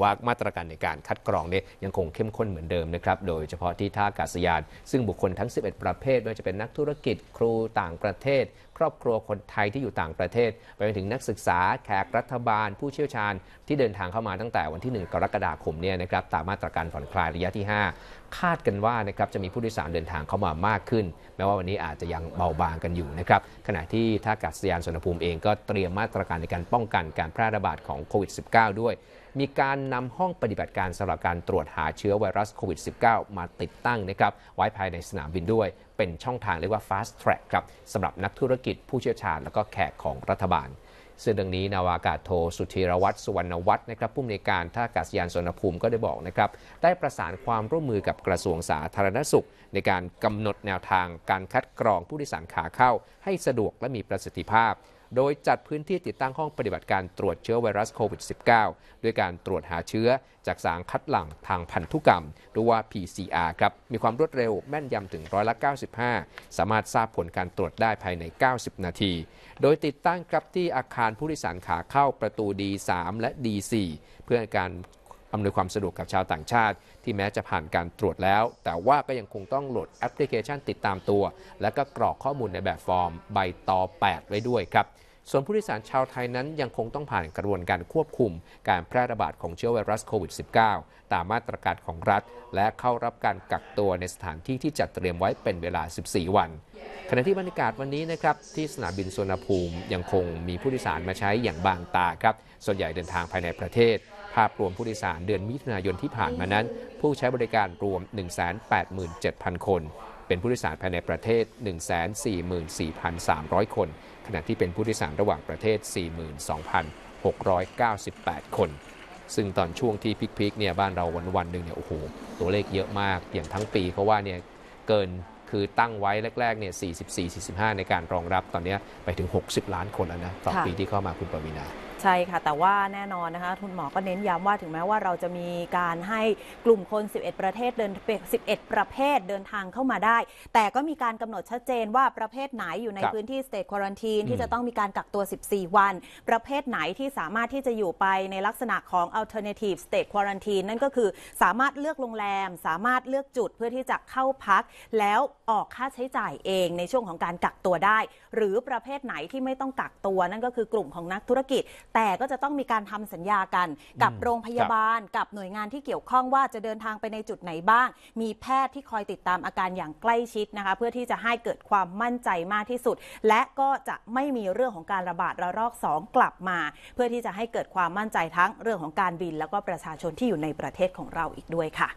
ว่ามาตรการในการคัดกรองเนี่ยยังคงเข้มข้นเหมือนเดิมนะครับ โดยเฉพาะที่ท่าอากาศยานซึ่งบุคคลทั้ง 11 ประเภทไม่ว่าจะเป็นนักธุรกิจครูต่างประเทศครอบครัวคนไทยที่อยู่ต่างประเทศไปจนถึงนักศึกษาแขกรัฐบาล ผู้เชี่ยวชาญที่เดินทางเข้ามาตั้งแต่วันที่ 1 กรกฎาคมเนี่ยนะครับตามมาตรการผ่อนคลายระยะที่ 5 คาดกันว่านะครับจะมีผู้โดยสารเดินทางเข้ามามากขึ้น แม้ว่าวันนี้อาจจะยังเบาบางกันอยู่นะครับขณะที่ท่าอากาศยานสุวรรณภูมิเองก็เตรียมมาตรการในการป้องกันการแพร่ระบาดของโควิด -19 ด้วย มีการนำห้องปฏิบัติการสำหรับการตรวจหาเชื้อไวรัสโควิด -19 มาติดตั้งนะครับไว้ภายในสนามบินด้วยเป็นช่องทางเรียกว่า fast track ครับสำหรับนักธุรกิจผู้เชี่ยวชาญ และก็แขกของรัฐบาล ซึ่งเรื่องนี้นาวากาศโทสุธีรวัตรสุวรรณวัฒน์นะครับผู้อำนวยการท่าอากาศยานสวณภูมิก็ได้บอกนะครับได้ประสานความร่วมมือกับกระทรวงสาธารณสุข ในการกำหนดแนวทางการคัดกรองผู้โดยสารขาเข้า ให้สะดวกและมีประสิทธิภาพโดยจัดพื้นที่ติดตั้งห้องปฏิบัติการตรวจเชื้อไวรัสโควิด -19 ด้วยการตรวจหาเชื้อจากสารคัดหลั่งทางพันธุกรรม หรือว่า PCR ครับ มีความรวดเร็วแม่นยำถึงร้อยละ95 สามารถทราบผลการตรวจได้ภายใน 90 นาที โดยติดตั้งครับที่อาคารผู้โดยสารขาเข้าประตู D3 และ D4 เพื่อการอำนวยความสะดวกกับชาวต่างชาติ ที่แม้จะผ่านการตรวจแล้ว แต่ว่าก็ยังคงต้องโหลดแอปพลิเคชันติดตามตัว และก็กรอกข้อมูลในแบบฟอร์มใบต่อ8 ไว้ด้วยครับ ส่วนผู้โดยสารชาวไทยนั้นยังคงต้องผ่านกระบวนการควบคุม การแพร่ระบาดของเชื้อไวรัสโควิด -19 ตามมาตรการของรัฐ และเข้ารับการกักตัวในสถานที่ที่จัดเตรียมไว้เป็นเวลา 14 วัน ขณะที่บรรยากาศวันนี้นะครับที่สนามบินสุวรรณภูมิยังคงมีผู้โดยสารมาใช้อย่างบางตาครับส่วนใหญ่เดินทางภายในประเทศภาพรวมผู้โดยสารเดือนมิถุนายนที่ผ่านมานั้น ผู้ใช้บริการรวม 187,000 คน เป็นผู้โดยสารภายในประเทศ 144,300 คน ขณะที่เป็นผู้โดยสารระหว่างประเทศ 42,698 คน ซึ่งตอนช่วงที่พิกๆเนี่ยบ้านเราวันวันหนึ่งเนี่ยโอ้โหตัวเลขเยอะมากอย่างทั้งปีเขาว่าเนี่ยเกินคือตั้งไว้แรกๆเนี่ย44-45 ในการรองรับตอนนี้ไปถึง 60 ล้านคนแล้วนะ ต่อปีที่เข้ามาคุณปวินาใช่ค่ะ แต่ว่าแน่นอนนะคะ ทุนหมอก็เน้นย้ำว่าถึงแม้ว่าเราจะมีการให้กลุ่มคน 11 ประเทศเดิน11 ประเภทเดินทางเข้ามาได้ แต่ก็มีการกำหนดชัดเจนว่าประเภทไหนอยู่ในพื้นที่ state quarantine ที่จะต้องมีการกักตัว 14 วัน ประเภทไหนที่สามารถที่จะอยู่ไปในลักษณะของ alternative state quarantine นั่นก็คือสามารถเลือกโรงแรมสามารถเลือกจุดเพื่อที่จะเข้าพัก แล้วออกค่าใช้จ่ายเองในช่วงของการกักตัวได้ หรือประเภทไหนที่ไม่ต้องกักตัว นั่นก็คือกลุ่มของนักธุรกิจแต่ก็จะต้องมีการทำสัญญากัน กับโรงพยาบาล กับหน่วยงานที่เกี่ยวข้องว่าจะเดินทางไปในจุดไหนบ้าง มีแพทย์ที่คอยติดตามอาการอย่างใกล้ชิดนะคะเพื่อที่จะให้เกิดความมั่นใจมากที่สุด และก็จะไม่มีเรื่องของการระบาดระลอก 2 กลับมา เพื่อที่จะให้เกิดความมั่นใจทั้งเรื่องของการบิน แล้วก็ประชาชนที่อยู่ในประเทศของเราอีกด้วยค่ะ